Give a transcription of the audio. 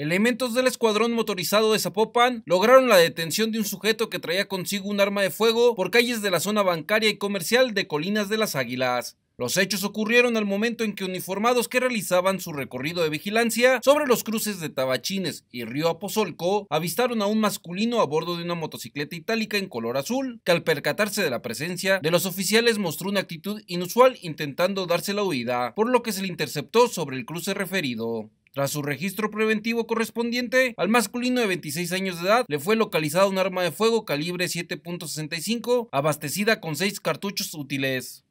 Elementos del escuadrón motorizado de Zapopan lograron la detención de un sujeto que traía consigo un arma de fuego por calles de la zona bancaria y comercial de Colinas de las Águilas. Los hechos ocurrieron al momento en que uniformados que realizaban su recorrido de vigilancia sobre los cruces de Tabachines y Río Apozolco avistaron a un masculino a bordo de una motocicleta itálica en color azul, que al percatarse de la presencia de los oficiales mostró una actitud inusual intentando darse la huida, por lo que se le interceptó sobre el cruce referido. Tras su registro preventivo correspondiente, al masculino de 26 años de edad le fue localizada un arma de fuego calibre 7.65 abastecida con 6 cartuchos útiles.